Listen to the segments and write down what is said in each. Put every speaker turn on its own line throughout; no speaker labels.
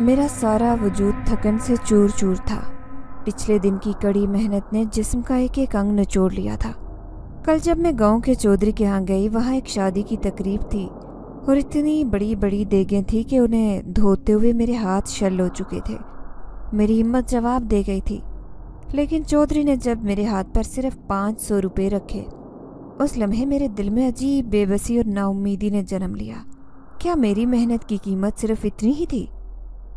मेरा सारा वजूद थकन से चूर चूर था पिछले दिन की कड़ी मेहनत ने जिस्म का एक एक अंग निचोड़ लिया था कल जब मैं गांव के चौधरी के यहाँ गई वहाँ एक शादी की तकरीब थी और इतनी बड़ी बड़ी देगें थी कि उन्हें धोते हुए मेरे हाथ शल हो चुके थे मेरी हिम्मत जवाब दे गई थी लेकिन चौधरी ने जब मेरे हाथ पर सिर्फ पाँच सौ रुपये रखे उस लम्हे मेरे दिल में अजीब बेबसी और नाउमीदी ने जन्म लिया क्या मेरी मेहनत की कीमत सिर्फ इतनी ही थी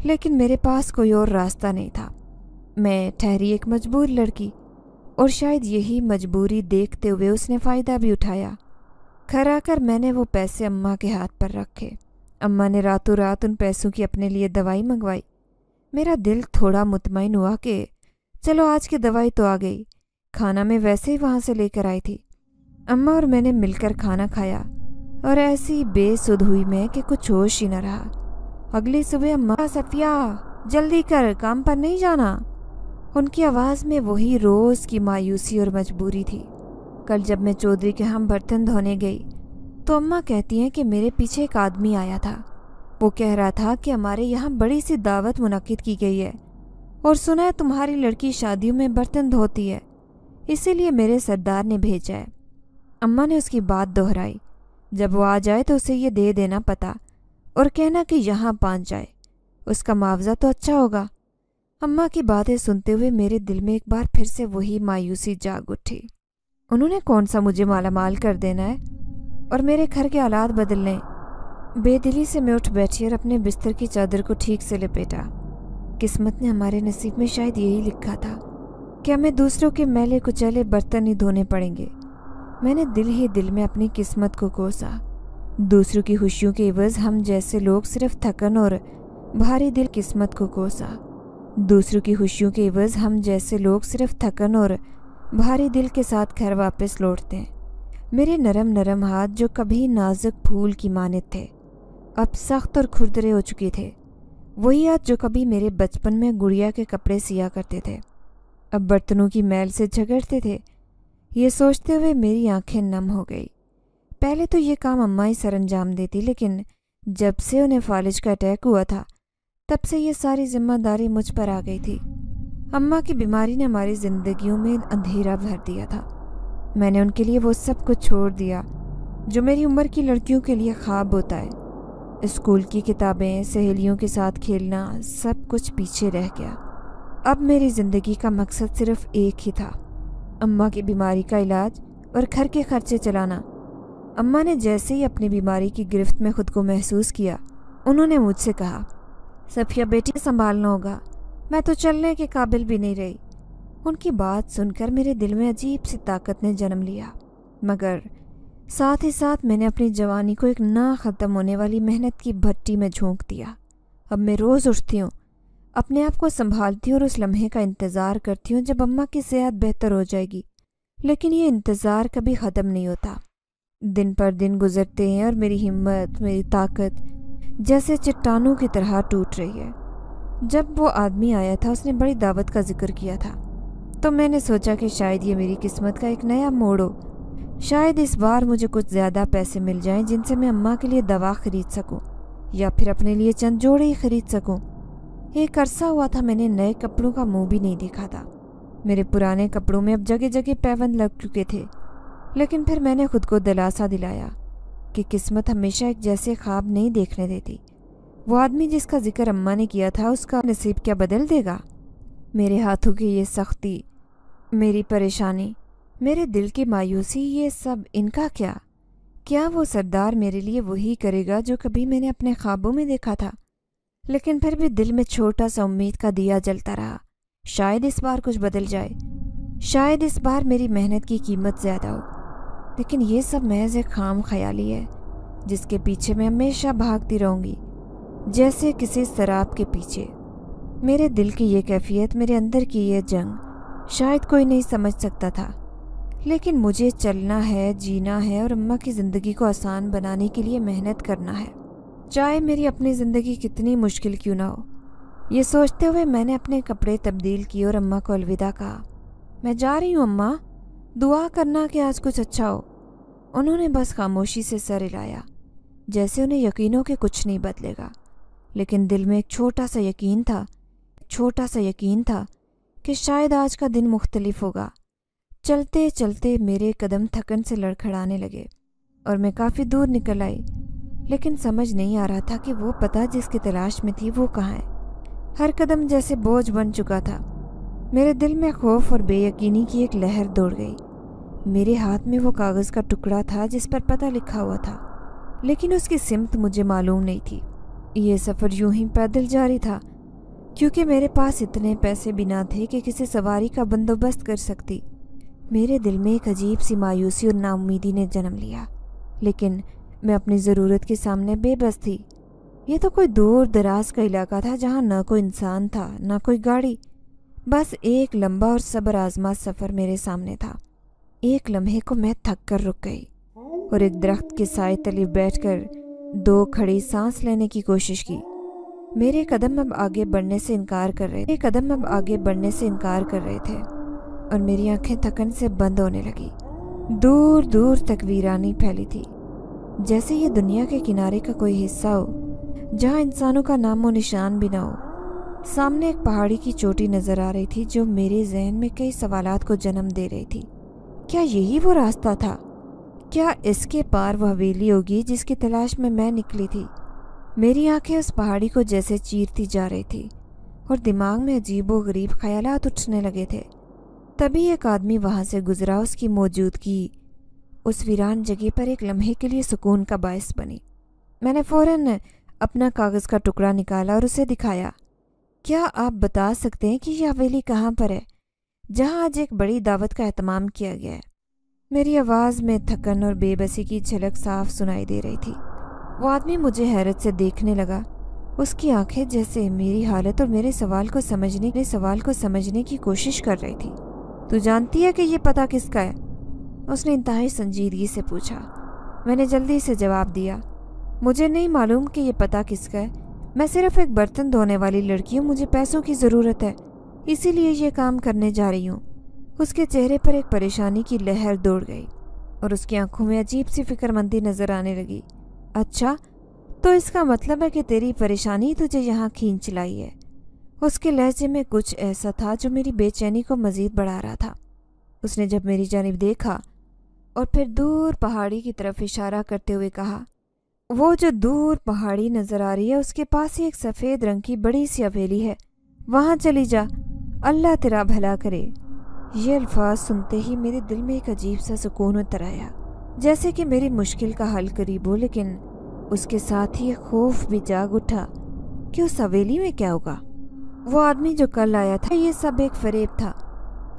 लेकिन मेरे पास कोई और रास्ता नहीं था मैं ठहरी एक मजबूर लड़की और शायद यही मजबूरी देखते हुए उसने फ़ायदा भी उठाया घर आकर मैंने वो पैसे अम्मा के हाथ पर रखे अम्मा ने रातों रात उन पैसों की अपने लिए दवाई मंगवाई मेरा दिल थोड़ा मुतमिन हुआ कि चलो आज की दवाई तो आ गई खाना मैं वैसे ही वहाँ से लेकर आई थी अम्मा और मैंने मिलकर खाना खाया और ऐसी बेसुध हुई मैं कि कुछ होश ही न रहा अगली सुबह अम्मा सत्या जल्दी कर काम पर नहीं जाना उनकी आवाज़ में वही रोज़ की मायूसी और मजबूरी थी कल जब मैं चौधरी के हम बर्तन धोने गई तो अम्मा कहती हैं कि मेरे पीछे एक आदमी आया था वो कह रहा था कि हमारे यहाँ बड़ी सी दावत मुनद की गई है और सुना है तुम्हारी लड़की शादियों में बर्तन धोती है इसीलिए मेरे सरदार ने भेजा है अम्मा ने उसकी बात दोहराई जब वो आ जाए तो उसे ये दे देना पता और कहना कि यहाँ पान जाए उसका मुआवजा तो अच्छा होगा अम्मा की बातें सुनते हुए मेरे दिल में एक बार फिर से वही मायूसी जाग उठी उन्होंने कौन सा मुझे मालामाल कर देना है और मेरे घर के हालात बदलने बेदिली से मैं उठ बैठी और अपने बिस्तर की चादर को ठीक से लपेटा किस्मत ने हमारे नसीब में शायद यही लिखा था कि हमें दूसरों के मैले कुचले बर्तन ही धोने पड़ेंगे मैंने दिल ही दिल में अपनी किस्मत को कोसा दूसरों की खुशियों के एवज हम जैसे लोग सिर्फ थकन और भारी दिल किस्मत को कोसा दूसरों की खुशियों के एवज हम जैसे लोग सिर्फ थकन और भारी दिल के साथ घर वापस लौटते हैं मेरे नरम नरम हाथ जो कभी नाजुक फूल की माने थे अब सख्त और खुरदरे हो चुके थे वही हाथ जो कभी मेरे बचपन में गुड़िया के कपड़े सिया करते थे अब बर्तनों की मैल से झगड़ते थे ये सोचते हुए मेरी आंखें नम हो गई पहले तो ये काम अम्मा ही सर अंजाम देती लेकिन जब से उन्हें फालिज का अटैक हुआ था तब से ये सारी जिम्मेदारी मुझ पर आ गई थी अम्मा की बीमारी ने हमारी जिंदगियों में अंधेरा भर दिया था मैंने उनके लिए वो सब कुछ छोड़ दिया जो मेरी उम्र की लड़कियों के लिए ख्वाब होता है स्कूल की किताबें सहेलियों के साथ खेलना सब कुछ पीछे रह गया अब मेरी ज़िंदगी का मकसद सिर्फ एक ही था अम्मा की बीमारी का इलाज और घर के खर्चे चलाना अम्मा ने जैसे ही अपनी बीमारी की गिरफ्त में खुद को महसूस किया उन्होंने मुझसे कहा सफिया बेटी संभालना होगा मैं तो चलने के काबिल भी नहीं रही उनकी बात सुनकर मेरे दिल में अजीब सी ताकत ने जन्म लिया मगर साथ ही साथ मैंने अपनी जवानी को एक ना ख़त्म होने वाली मेहनत की भट्टी में झोंक दिया अब मैं रोज़ उठती हूँ अपने आप को संभालती हूँ और उस लम्हे का इंतज़ार करती हूँ जब अम्मा की सेहत बेहतर हो जाएगी लेकिन ये इंतज़ार कभी ख़त्म नहीं होता दिन पर दिन गुजरते हैं और मेरी हिम्मत मेरी ताकत जैसे चट्टानों की तरह टूट रही है जब वो आदमी आया था उसने बड़ी दावत का जिक्र किया था तो मैंने सोचा कि शायद ये मेरी किस्मत का एक नया मोड़ हो शायद इस बार मुझे कुछ ज़्यादा पैसे मिल जाएं जिनसे मैं अम्मा के लिए दवा ख़रीद सकूं या फिर अपने लिए चंद जोड़े ही ख़रीद सकूं। एक अरसा हुआ था मैंने नए कपड़ों का मुंह भी नहीं देखा था मेरे पुराने कपड़ों में अब जगह जगह पैवन लग चुके थे लेकिन फिर मैंने खुद को दिलासा दिलाया कि किस्मत हमेशा एक जैसे ख्वाब नहीं देखने देती वो आदमी जिसका जिक्र अम्मा ने किया था उसका नसीब क्या बदल देगा मेरे हाथों की ये सख्ती मेरी परेशानी मेरे दिल की मायूसी ये सब इनका क्या क्या वो सरदार मेरे लिए वही करेगा जो कभी मैंने अपने ख्वाबों में देखा था लेकिन फिर भी दिल में छोटा सा उम्मीद का दिया जलता रहा शायद इस बार कुछ बदल जाए शायद इस बार मेरी मेहनत की कीमत ज़्यादा हो लेकिन ये सब महज एक खाम ख्याली है जिसके पीछे मैं हमेशा भागती रहूँगी जैसे किसी शराब के पीछे मेरे दिल की ये कैफियत मेरे अंदर की ये जंग शायद कोई नहीं समझ सकता था लेकिन मुझे चलना है जीना है और अम्मा की ज़िंदगी को आसान बनाने के लिए मेहनत करना है चाहे मेरी अपनी ज़िंदगी कितनी मुश्किल क्यों ना हो ये सोचते हुए मैंने अपने कपड़े तब्दील किए और अम्मा को अलविदा कहा मैं जा रही हूँ अम्मा दुआ करना कि आज कुछ अच्छा हो उन्होंने बस खामोशी से सर हिलाया जैसे उन्हें यकीनों के कुछ नहीं बदलेगा लेकिन दिल में एक छोटा सा यकीन था छोटा सा यकीन था कि शायद आज का दिन मुख्तलिफ होगा चलते चलते मेरे कदम थकन से लड़खड़ाने लगे और मैं काफ़ी दूर निकल आई लेकिन समझ नहीं आ रहा था कि वो पता जिसकी तलाश में थी वो कहाँ है हर कदम जैसे बोझ बन चुका था मेरे दिल में खौफ और बेयकीनी की एक लहर दौड़ गई मेरे हाथ में वो कागज़ का टुकड़ा था जिस पर पता लिखा हुआ था लेकिन उसकी सिमत मुझे मालूम नहीं थी ये सफ़र यूं ही पैदल जारी था क्योंकि मेरे पास इतने पैसे बिना थे कि किसी सवारी का बंदोबस्त कर सकती मेरे दिल में एक अजीब सी मायूसी और नाउमीदी ने जन्म लिया लेकिन मैं अपनी ज़रूरत के सामने बेबस थी ये तो कोई दूर दराज का इलाका था जहाँ न कोई इंसान था ना कोई गाड़ी बस एक लंबा और सब्र आजमा सफ़र मेरे सामने था एक लम्हे को मैं थक कर रुक गई और एक दरख्त के साय तले बैठकर दो खड़ी सांस लेने की कोशिश की मेरे कदम अब आगे बढ़ने से इनकार कर रहे मेरे कदम अब आगे बढ़ने से इनकार कर रहे थे और मेरी आंखें थकन से बंद होने लगी दूर दूर तक वीरानी फैली थी जैसे ये दुनिया के किनारे का कोई हिस्सा हो जहाँ इंसानों का नामो निशान भी ना हो सामने एक पहाड़ी की चोटी नज़र आ रही थी जो मेरे जहन में कई सवालात को जन्म दे रही थी क्या यही वो रास्ता था क्या इसके पार वह हवेली होगी जिसकी तलाश में मैं निकली थी मेरी आंखें उस पहाड़ी को जैसे चीरती जा रही थी और दिमाग में अजीब व गरीब ख्याल उठने लगे थे तभी एक आदमी वहाँ से गुजरा उसकी मौजूदगी उस वीरान जगह पर एक लम्हे के लिए सुकून का बायस बनी मैंने फ़ौरन अपना कागज़ का टुकड़ा निकाला और उसे दिखाया क्या आप बता सकते हैं कि यह हवेली कहाँ पर है जहां आज एक बड़ी दावत का अहतमाम किया गया है मेरी आवाज़ में थकन और बेबसी की झलक साफ सुनाई दे रही थी वो आदमी मुझे हैरत से देखने लगा उसकी आंखें जैसे मेरी हालत और मेरे सवाल को समझने के सवाल को समझने की कोशिश कर रही थी तू जानती है कि ये पता किसका है उसने इंतहाई संजीदगी से पूछा मैंने जल्दी से जवाब दिया मुझे नहीं मालूम कि यह पता किसका है मैं सिर्फ एक बर्तन धोने वाली लड़की हूँ मुझे पैसों की ज़रूरत है इसीलिए ये काम करने जा रही हूँ उसके चेहरे पर एक परेशानी की लहर दौड़ गई और उसकी आंखों में अजीब सी फिक्रमंदी नज़र आने लगी अच्छा तो इसका मतलब है कि तेरी परेशानी तुझे यहाँ खींच लाई है उसके लहजे में कुछ ऐसा था जो मेरी बेचैनी को मज़ीद बढ़ा रहा था उसने जब मेरी जानब देखा और फिर दूर पहाड़ी की तरफ इशारा करते हुए कहा वो जो दूर पहाड़ी नज़र आ रही है उसके पास ही एक सफ़ेद रंग की बड़ी सी हवेली है वहाँ चली जा अल्लाह तेरा भला करे ये अल्फाज सुनते ही मेरे दिल में एक अजीब सा सुकून उतर आया जैसे कि मेरी मुश्किल का हल करीब हो लेकिन उसके साथ ही खौफ भी जाग उठा कि उस हवेली में क्या होगा वो आदमी जो कल आया था ये सब एक फरेब था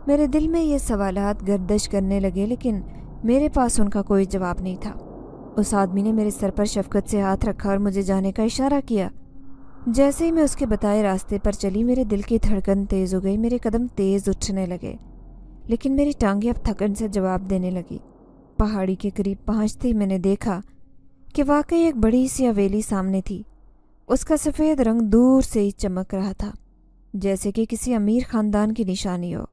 मेरे दिल में ये सवाल गर्दश करने लगे लेकिन मेरे पास उनका कोई जवाब नहीं था उस आदमी ने मेरे सर पर शफकत से हाथ रखा और मुझे जाने का इशारा किया जैसे ही मैं उसके बताए रास्ते पर चली मेरे दिल की धड़कन तेज़ हो गई मेरे कदम तेज़ उठने लगे लेकिन मेरी टांगे अब थकन से जवाब देने लगी पहाड़ी के करीब पहुंचते ही मैंने देखा कि वाकई एक बड़ी सी हवेली सामने थी उसका सफ़ेद रंग दूर से ही चमक रहा था जैसे कि किसी अमीर ख़ानदान की निशानी हो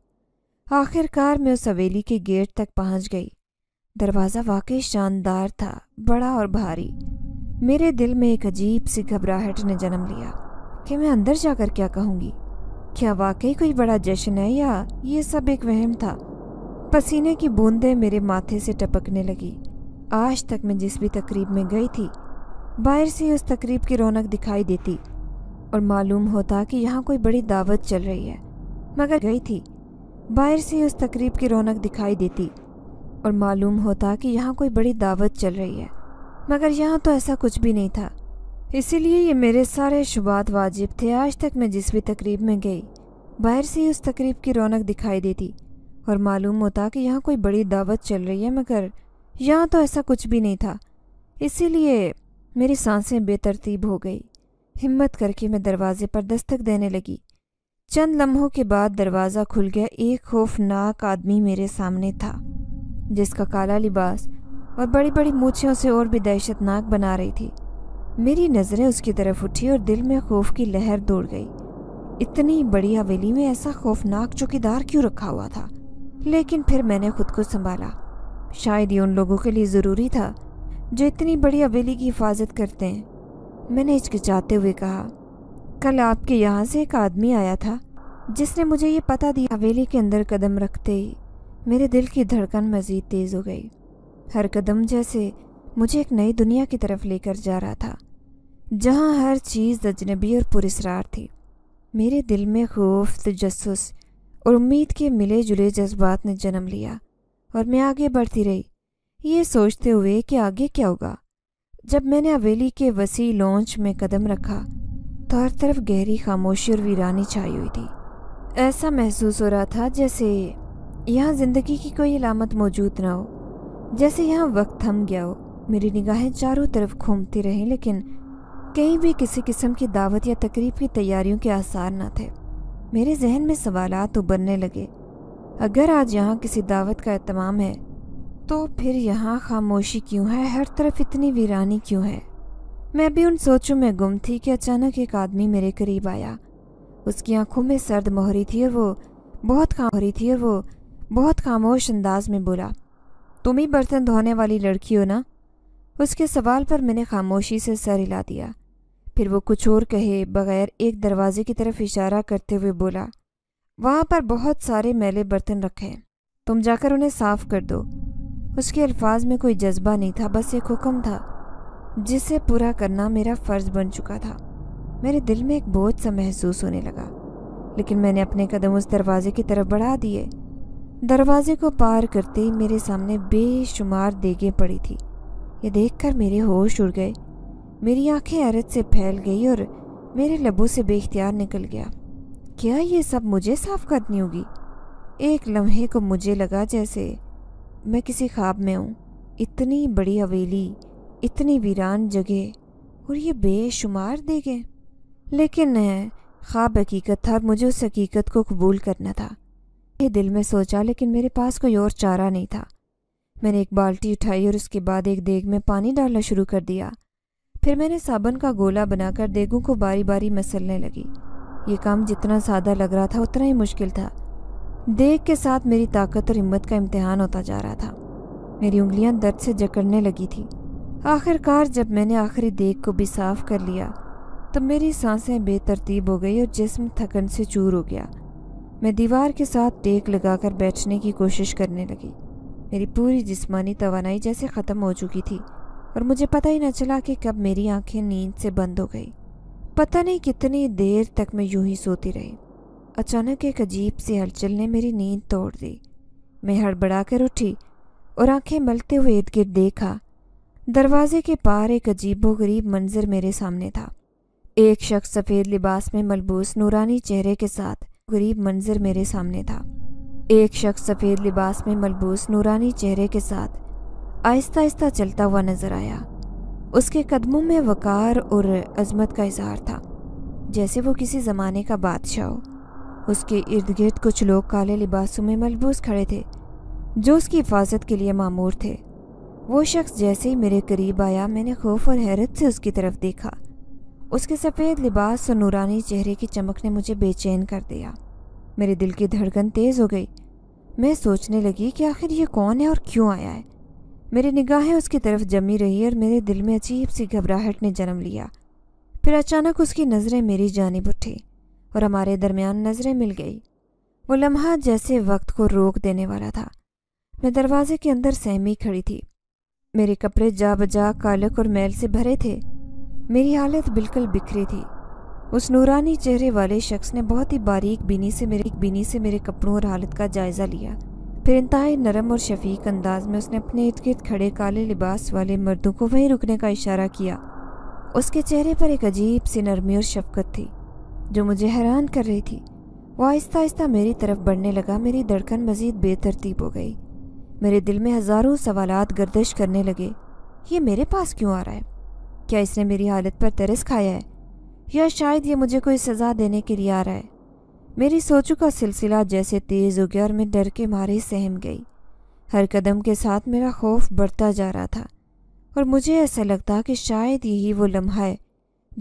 आखिरकार मैं उस हवेली के गेट तक पहुंच गई दरवाज़ा वाकई शानदार था बड़ा और भारी मेरे दिल में एक अजीब सी घबराहट ने जन्म लिया कि मैं अंदर जाकर क्या कहूँगी क्या वाकई कोई बड़ा जश्न है या ये सब एक वहम था पसीने की बूंदें मेरे माथे से टपकने लगी आज तक मैं जिस भी तकरीब में गई थी बाहर से उस तकरीब की रौनक दिखाई देती और मालूम होता कि यहाँ कोई बड़ी दावत चल रही है मगर गई थी बाहर से उस तकरीब की रौनक दिखाई देती और मालूम होता कि यहाँ कोई बड़ी दावत चल रही है मगर यहाँ तो ऐसा कुछ भी नहीं था इसीलिए ये मेरे सारे शुबात वाजिब थे आज तक मैं जिस भी तकरीब में गई बाहर से ही उस तकरीब की रौनक दिखाई देती और मालूम होता कि यहाँ कोई बड़ी दावत चल रही है मगर यहाँ तो ऐसा कुछ भी नहीं था इसीलिए मेरी सांसें बेतरतीब हो गई हिम्मत करके मैं दरवाजे पर दस्तक देने लगी चंद लम्हों के बाद दरवाज़ा खुल गया एक खौफनाक आदमी मेरे सामने था जिसका काला लिबास और बड़ी बड़ी मूछों से और भी दहशतनाक बना रही थी मेरी नज़रें उसकी तरफ उठी और दिल में खौफ की लहर दौड़ गई इतनी बड़ी हवेली में ऐसा खौफनाक चौकीदार क्यों रखा हुआ था लेकिन फिर मैंने खुद को संभाला शायद ये उन लोगों के लिए ज़रूरी था जो इतनी बड़ी हवेली की हिफाजत करते हैं मैंने हिचकिचाते हुए कहा कल आपके यहाँ से एक आदमी आया था जिसने मुझे ये पता दिया हवेली के अंदर कदम रखते ही मेरे दिल की धड़कन मज़ीद तेज़ हो गई हर कदम जैसे मुझे एक नई दुनिया की तरफ लेकर जा रहा था जहाँ हर चीज़ अजनबी और पुरस्रार थी मेरे दिल में खौफ तजस और उम्मीद के मिले जुले जज्बात ने जन्म लिया और मैं आगे बढ़ती रही ये सोचते हुए कि आगे क्या होगा जब मैंने हवेली के वसी लॉन्च में कदम रखा तो हर तरफ गहरी खामोशी और वीरानी छाई हुई थी ऐसा महसूस हो रहा था जैसे यहाँ ज़िंदगी की कोई अलामत मौजूद ना हो जैसे यहाँ वक्त थम गया हो मेरी निगाहें चारों तरफ घूमती रहीं लेकिन कहीं भी किसी किस्म की दावत या तकरीब की तैयारियों के आसार न थे मेरे जहन में सवाल उबरने लगे अगर आज यहाँ किसी दावत का अहतमाम है तो फिर यहाँ खामोशी क्यों है हर तरफ इतनी वीरानी क्यों है मैं भी उन सोचों में गुम थी कि अचानक एक आदमी मेरे करीब आया उसकी आंखों में सर्द मोहरी थी और वो बहुत खामोरी थी और वो बहुत खामोश अंदाज में बोला तुम ही बर्तन धोने वाली लड़की हो ना उसके सवाल पर मैंने खामोशी से सर हिला दिया फिर वो कुछ और कहे बगैर एक दरवाजे की तरफ इशारा करते हुए बोला वहाँ पर बहुत सारे मैले बर्तन रखे हैं तुम जाकर उन्हें साफ़ कर दो उसके अल्फाज में कोई जज्बा नहीं था बस एक हुक्म था जिसे पूरा करना मेरा फ़र्ज़ बन चुका था मेरे दिल में एक बोझ सा महसूस होने लगा लेकिन मैंने अपने कदम उस दरवाजे की तरफ बढ़ा दिए दरवाजे को पार करते ही मेरे सामने बेशुमार देगे पड़ी थी ये देखकर मेरे होश उड़ गए मेरी आंखें अरज से फैल गई और मेरे लबों से बेख्तियार निकल गया क्या ये सब मुझे साफ करनी होगी एक लम्हे को मुझे लगा जैसे मैं किसी ख्वाब में हूँ इतनी बड़ी हवेली इतनी वीरान जगह और ये बेशुमार देगे लेकिन ख्वाब हकीकत था और मुझे उस हकीकत को कबूल करना था ये दिल में सोचा लेकिन मेरे पास कोई और चारा नहीं था मैंने एक बाल्टी उठाई और उसके बाद एक देग में पानी डालना शुरू कर दिया फिर मैंने साबन का गोला बनाकर देगों को बारी बारी मसलने लगी ये काम जितना सादा लग रहा था उतना ही मुश्किल था देग के साथ मेरी ताकत और हिम्मत का इम्तहान होता जा रहा था मेरी उंगलियां दर्द से जकड़ने लगी थी आखिरकार जब मैंने आखिरी देग को भी साफ कर लिया तब मेरी सांसें बेतरतीब हो गई और जिसम थकन से चूर हो गया मैं दीवार के साथ टेक लगाकर बैठने की कोशिश करने लगी मेरी पूरी जिस्मानी तोानाई जैसे ख़त्म हो चुकी थी और मुझे पता ही न चला कि कब मेरी आंखें नींद से बंद हो गई पता नहीं कितनी देर तक मैं यूं ही सोती रही अचानक एक अजीब सी हलचल ने मेरी नींद तोड़ दी मैं हड़बड़ा कर उठी और आंखें मलते हुए इर्द गिर्द देखा दरवाजे के पार एक अजीबो गरीब मंजर मेरे सामने था एक शख्स सफ़ेद लिबास में मलबूस नूरानी चेहरे के साथ गरीब मंजर मेरे सामने था एक शख्स सफ़ेद लिबास में मलबूस नूरानी चेहरे के साथ आहिस्ता आहिस्ता चलता हुआ नज़र आया उसके कदमों में वक़ार और अजमत का इजहार था जैसे वो किसी ज़माने का बादशाह हो उसके इर्द गिर्द कुछ लोग काले लिबासों में मलबूस खड़े थे जो उसकी हिफाजत के लिए मामूर थे वो शख्स जैसे ही मेरे करीब आया मैंने खौफ और हैरत से उसकी तरफ देखा उसके सफ़ेद लिबास और नूरानी चेहरे की चमक ने मुझे बेचैन कर दिया मेरे दिल की धड़कन तेज़ हो गई मैं सोचने लगी कि आखिर ये कौन है और क्यों आया है मेरी निगाहें उसकी तरफ जमी रही और मेरे दिल में अजीब सी घबराहट ने जन्म लिया फिर अचानक उसकी नज़रें मेरी जानब उठी और हमारे दरमियान नज़रें मिल गई वो लम्हा जैसे वक्त को रोक देने वाला था मैं दरवाजे के अंदर सहमी खड़ी थी मेरे कपड़े जा बजा कालक और मैल से भरे थे मेरी हालत बिल्कुल बिखरी थी उस नूरानी चेहरे वाले शख्स ने बहुत ही बारीक बीनी से मेरे एक बीनी से मेरे कपड़ों और हालत का जायज़ा लिया फिर इंतहा नरम और शफीक अंदाज में उसने अपने इर्द गिर्द खड़े काले लिबास वाले मर्दों को वहीं रुकने का इशारा किया उसके चेहरे पर एक अजीब सी नरमी और शफकत थी जो मुझे हैरान कर रही थी वह आहिस्ता आहिस्ता मेरी तरफ बढ़ने लगा मेरी धड़कन मज़ीद बेतरतीब हो गई मेरे दिल में हज़ारों सवाल गर्दिश करने लगे ये मेरे पास क्यों आ रहा है क्या इसने मेरी हालत पर तरस खाया है या शायद ये मुझे कोई सज़ा देने के लिए आ रहा है मेरी सोचों का सिलसिला जैसे तेज़ हो गया और मैं डर के मारे सहम गई हर कदम के साथ मेरा खौफ बढ़ता जा रहा था और मुझे ऐसा लगता कि शायद यही वो लम्हा है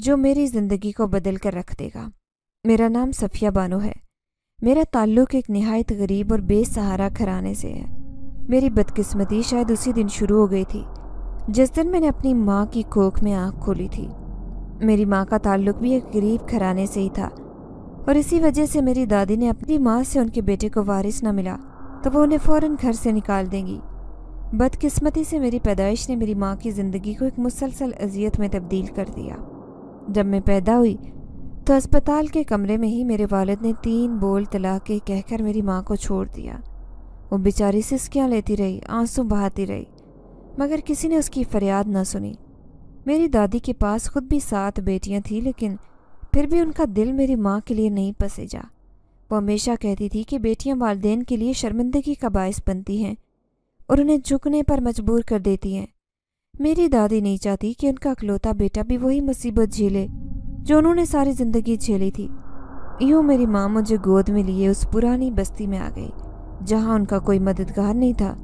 जो मेरी ज़िंदगी को बदल कर रख देगा मेरा नाम सफ़िया बानो है मेरा ताल्लुक एक नहायत गरीब और बेसहारा घराने से है मेरी बदकिस्मती शायद उसी दिन शुरू हो गई थी जिस दिन मैंने अपनी माँ की कोख में आँख खोली थी मेरी माँ का ताल्लुक भी एक गरीब घराने से ही था और इसी वजह से मेरी दादी ने अपनी माँ से उनके बेटे को वारिस न मिला तो वो उन्हें फ़ौर घर से निकाल देंगी बदकिस्मती से मेरी पैदाइश ने मेरी माँ की ज़िंदगी को एक मुसलसल अजियत में तब्दील कर दिया जब मैं पैदा हुई तो अस्पताल के कमरे में ही मेरे वालद ने तीन बोल के कहकर मेरी माँ को छोड़ दिया वो बेचारी सिस्कियाँ लेती रही आंसू बहाती रही मगर किसी ने उसकी फरियाद ना सुनी मेरी दादी के पास खुद भी सात बेटियां थीं लेकिन फिर भी उनका दिल मेरी माँ के लिए नहीं पसेजा वो हमेशा कहती थी कि बेटियां वालदेन के लिए शर्मिंदगी का बायस बनती हैं और उन्हें झुकने पर मजबूर कर देती हैं मेरी दादी नहीं चाहती कि उनका अकलौता बेटा भी वही मुसीबत झेले जो उन्होंने सारी ज़िंदगी झेली थी यूँ मेरी माँ मुझे गोद में लिए उस पुरानी बस्ती में आ गई जहाँ उनका कोई मददगार नहीं था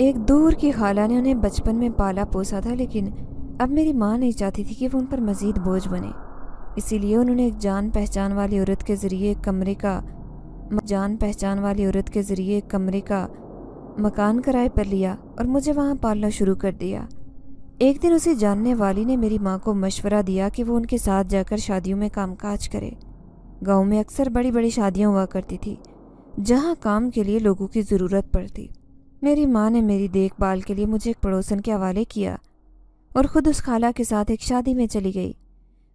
एक दूर की खाला ने उन्हें बचपन में पाला पोसा था लेकिन अब मेरी माँ नहीं चाहती थी कि वो उन पर मज़ीद बोझ बने इसीलिए उन्होंने एक जान पहचान वाली औरत के ज़रिए कमरे का जान पहचान वाली औरत के ज़रिए कमरे का मकान किराए पर लिया और मुझे वहाँ पालना शुरू कर दिया एक दिन उसे जानने वाली ने मेरी माँ को मशवरा दिया कि वो उनके साथ जाकर शादियों में कामकाज करे गांव में अक्सर बड़ी बड़ी शादियाँ हुआ करती थी जहाँ काम के लिए लोगों की ज़रूरत पड़ती मेरी माँ ने मेरी देखभाल के लिए मुझे एक पड़ोसन के हवाले किया और ख़ुद उस खाला के साथ एक शादी में चली गई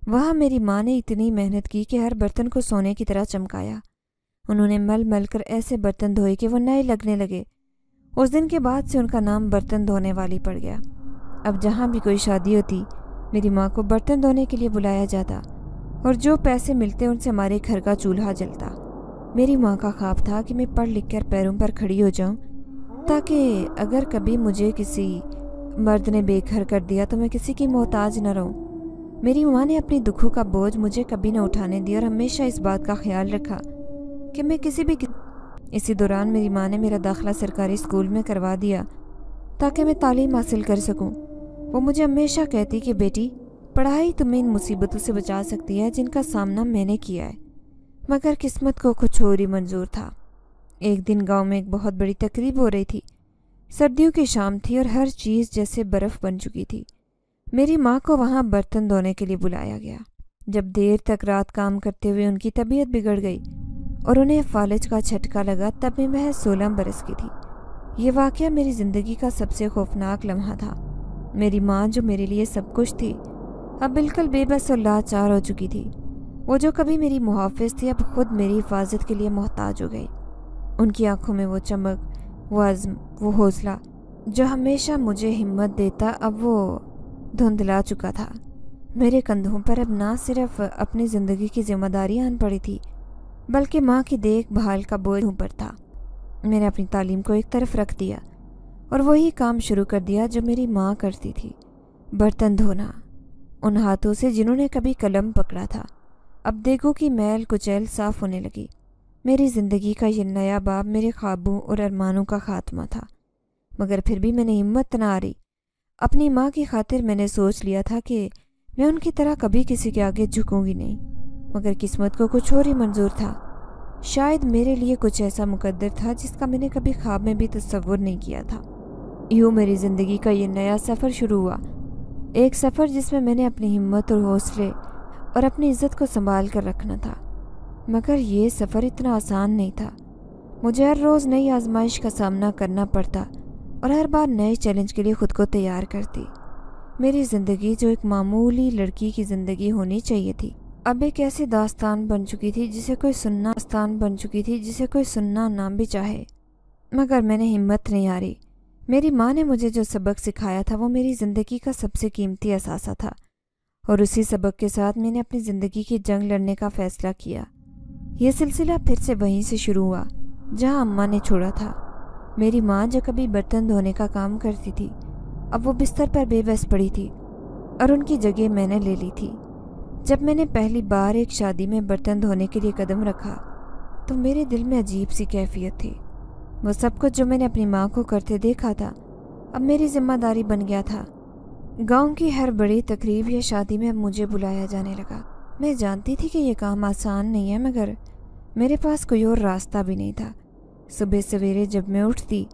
वहाँ मेरी माँ ने इतनी मेहनत की कि हर बर्तन को सोने की तरह चमकाया उन्होंने मल मल कर ऐसे बर्तन धोए कि वो नए लगने लगे उस दिन के बाद से उनका नाम बर्तन धोने वाली पड़ गया अब जहाँ भी कोई शादी होती मेरी माँ को बर्तन धोने के लिए बुलाया जाता और जो पैसे मिलते उनसे हमारे घर का चूल्हा जलता मेरी माँ का ख्वाब था कि मैं पढ़ लिख कर पैरों पर खड़ी हो जाऊँ लगता कि अगर कभी मुझे किसी मर्द ने बेघर कर दिया तो मैं किसी की मोहताज न रहूं। मेरी माँ ने अपने दुखों का बोझ मुझे कभी न उठाने दिया और हमेशा इस बात का ख्याल रखा कि मैं किसी भी कि... इसी दौरान मेरी माँ ने मेरा दाखिला सरकारी स्कूल में करवा दिया ताकि मैं तालीम हासिल कर सकूं। वो मुझे हमेशा कहती कि बेटी पढ़ाई तुम्हें इन मुसीबतों से बचा सकती है जिनका सामना मैंने किया है मगर किस्मत को कुछ और ही मंजूर था एक दिन गांव में एक बहुत बड़ी तकरीब हो रही थी सर्दियों की शाम थी और हर चीज़ जैसे बर्फ़ बन चुकी थी मेरी माँ को वहाँ बर्तन धोने के लिए बुलाया गया जब देर तक रात काम करते हुए उनकी तबीयत बिगड़ गई और उन्हें फालज का झटका लगा तब भी वह सोलह बरस की थी ये वाक़ मेरी ज़िंदगी का सबसे खौफनाक लम्हा था मेरी माँ जो मेरे लिए सब कुछ थी अब बिल्कुल बेबस और लाचार हो चुकी थी वो जो कभी मेरी मुहाफ़ थी अब खुद मेरी हिफाजत के लिए मोहताज हो गई उनकी आंखों में वो चमक वो अज़म वो हौसला जो हमेशा मुझे हिम्मत देता अब वो धुंधला चुका था मेरे कंधों पर अब ना सिर्फ अपनी ज़िंदगी की जिम्मेदारी आन पड़ी थी बल्कि माँ की देखभाल का बोझ पर था मैंने अपनी तालीम को एक तरफ रख दिया और वही काम शुरू कर दिया जो मेरी माँ करती थी बर्तन धोना उन हाथों से जिन्होंने कभी कलम पकड़ा था अब देखो कि मैल कुचैल साफ होने लगी मेरी ज़िंदगी का यह नया बाब मेरे ख्वाबों और अरमानों का ख़ात्मा था मगर फिर भी मैंने हिम्मत ना रही अपनी माँ की खातिर मैंने सोच लिया था कि मैं उनकी तरह कभी किसी के आगे झुकूंगी नहीं मगर किस्मत को कुछ और ही मंजूर था शायद मेरे लिए कुछ ऐसा मुकद्दर था जिसका मैंने कभी ख्वाब में भी तस्वुर नहीं किया था यूँ मेरी ज़िंदगी का यह नया सफ़र शुरू हुआ एक सफ़र जिसमें मैंने अपनी हिम्मत और हौसले और अपनी इज़्ज़त को संभाल कर रखना था मगर ये सफ़र इतना आसान नहीं था मुझे हर रोज़ नई आजमाइश का सामना करना पड़ता और हर बार नए चैलेंज के लिए ख़ुद को तैयार करती मेरी ज़िंदगी जो एक मामूली लड़की की ज़िंदगी होनी चाहिए थी अब एक ऐसी दास्तान बन चुकी थी जिसे कोई सुनना दास्तान बन चुकी थी जिसे कोई सुनना ना भी चाहे मगर मैंने हिम्मत नहीं हारी मेरी माँ ने मुझे जो सबक सिखाया था वो मेरी ज़िंदगी का सबसे कीमती असासा था और उसी सबक के साथ मैंने अपनी ज़िंदगी की जंग लड़ने का फ़ैसला किया यह सिलसिला फिर से वहीं से शुरू हुआ जहाँ अम्मा ने छोड़ा था मेरी माँ जो कभी बर्तन धोने का काम करती थी अब वो बिस्तर पर बेबस पड़ी थी और उनकी जगह मैंने ले ली थी जब मैंने पहली बार एक शादी में बर्तन धोने के लिए कदम रखा तो मेरे दिल में अजीब सी कैफियत थी वो सब कुछ जो मैंने अपनी माँ को करते देखा था अब मेरी जिम्मेदारी बन गया था गांव की हर बड़ी तकरीब या शादी में अब मुझे बुलाया जाने लगा मैं जानती थी कि यह काम आसान नहीं है मगर मेरे पास कोई और रास्ता भी नहीं था सुबह सवेरे जब मैं उठती